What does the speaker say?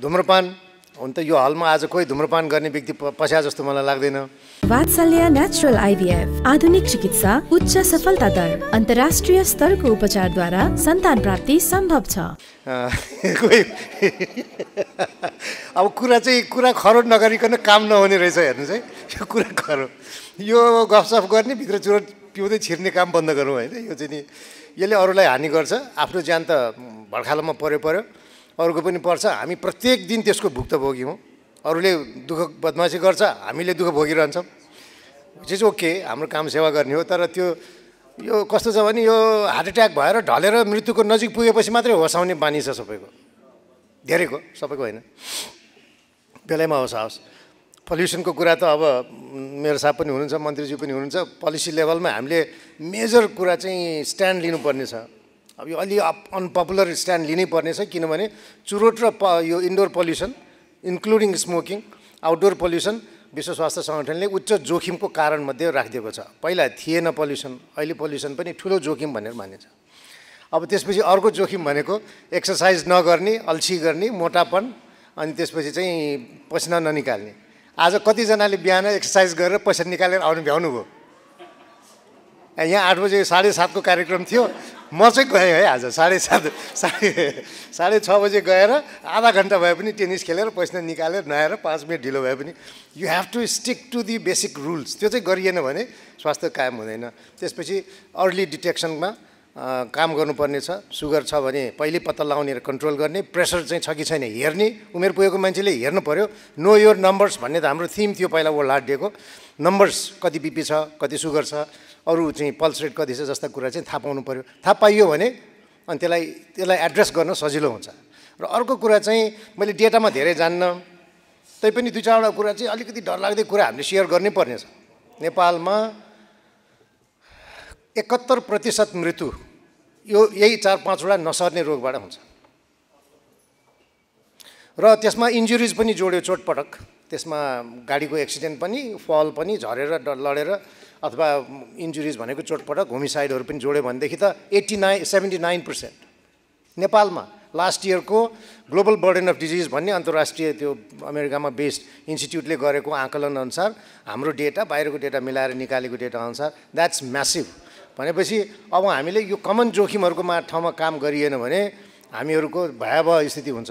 धुम्रपान हुन त यो हालमा आज कोही धुम्रपान गर्ने व्यक्ति पस्या जस्तो मलाई लाग्दैन वात्सल्य नेचुरल आइभीएफ आधुनिक चिकित्सा उच्च सफलता दर अन्तर्राष्ट्रिय स्तरको उपचारद्वारा सन्तान प्राप्ति सम्भव छ अब कुरा चाहिँ कुरा खरोड नगरिकन काम नहुने रहेछ हेर्नुहोस् है यो कुरा खरोड यो गफसफ गर्ने भित्र चुरोट पिउँदै छिर्ने काम बन्द गरौँ होइन यो चाहिँ नि यसले अरूलाई हानि गर्छ आफ्नो ज्यान त भर्खालोमा पऱ्यो पऱ्यो अरूको पनि पर्छ हामी प्रत्येक दिन त्यसको भुक्तभोगी हौँ अरूले दुःख बदमासी गर्छ हामीले दुःख भोगिरहन्छौँ विच ओके हाम्रो काम सेवा गर्ने हो तर त्यो यो कस्तो छ भने यो हार्ट एट्याक भएर ढलेर मृत्युको नजिक पुगेपछि मात्रै होसाउने बानी छ सबैको धेरैको सबैको होइन बेलैमा होस् आओस् पल्युसनको कुरा त अब मेरो साहब पनि हुनुहुन्छ मन्त्रीजी पनि हुनुहुन्छ पोलिसी लेभलमा हामीले मेजर कुरा चाहिँ स्ट्यान्ड लिनुपर्ने छ अब यो अलि अप अनपपुलर स्ट्यान्ड लिनै पर्नेछ किनभने चुरोट र प यो indoor pollution including smoking outdoor pollution विश्व स्वास्थ्य सङ्गठनले उच्च जोखिमको कारणमध्ये राखिदिएको छ पहिला थिएन पल्युसन अहिले पल्युसन पनि ठुलो जोखिम भनेर मानिन्छ अब त्यसपछि अर्को जोखिम भनेको एक्सर्साइज नगर्ने अल्छी गर्ने मोटापन अनि त्यसपछि चाहिँ पसिना ननिकाल्ने आज कतिजनाले बिहान एक्सर्साइज गरेर पैसा निकालेर आउनु भ्याउनुभयो यहाँ आठ बजे साढे सातको कार्यक्रम थियो म चाहिँ गएँ है आज साढे सात साढे साढे छ बजे गएर आधा घन्टा भए पनि टेनिस खेलेर पैसा निकालेर नुहाएर पाँच मिनट ढिलो भए पनि you have to stick to the basic rules त्यो चाहिँ गरिएन भने स्वास्थ्य कायम हुँदैन त्यसपछि अर्ली डिटेक्सनमा काम गर्नुपर्ने छ सुगर छ भने पहिल्यै पत्ता लगाउने र कन्ट्रोल गर्ने प्रेसर चाहिँ छ कि छैन हेर्ने उमेर पुगेको मान्छेले हेर्नु पऱ्यो नो योर नम्बर्स भन्ने त हाम्रो थिम थियो पहिला वर्ल्ड हार्ट डेको नम्बर्स कति बिपी छ कति सुगर छ अरू चाहिँ पल्स रेट कति छ जस्ता कुरा चाहिँ थाहा पाउनु पऱ्यो थाहा पाइयो भने अनि त्यसलाई त्यसलाई एड्रेस गर्न सजिलो हुन्छ र अर्को कुरा चाहिँ मैले डेटामा धेरै जान्न तैपनि दुई चारवटा कुरा चाहिँ अलिकति डरलाग्दो कुरा हामीले सेयर गर्नै पर्नेछ नेपालमा एकहत्तर प्रतिशत मृत्यु यो यही चार पाँचवटा नसर्ने रोगबाट हुन्छ र त्यसमा इन्जुरिज पनि जोड्यो चोटपटक त्यसमा गाडीको एक्सिडेन्ट पनि फल पनि झरेर लडेर अथवा इन्जुरिज भनेको चोटपटक होमिसाइडहरू पनि जोड्यो भनेदेखि त eighty nine seventy nine percent नेपालमा लास्ट इयरको ग्लोबल बर्डन अफ डिजिज भन्ने अन्तर्राष्ट्रिय त्यो अमेरिकामा बेस्ड इन्स्टिट्युटले गरेको आकलनअनुसार हाम्रो डेटा बाहिरको डेटा मिलाएर निकालेको डेटा अनुसार द्याट्स म्यासिभ भनेपछि अब हामीले यो कमन जोखिमहरूको मा ठाउँमा काम गरिएन भने हामीहरूको भयावह स्थिति हुन्छ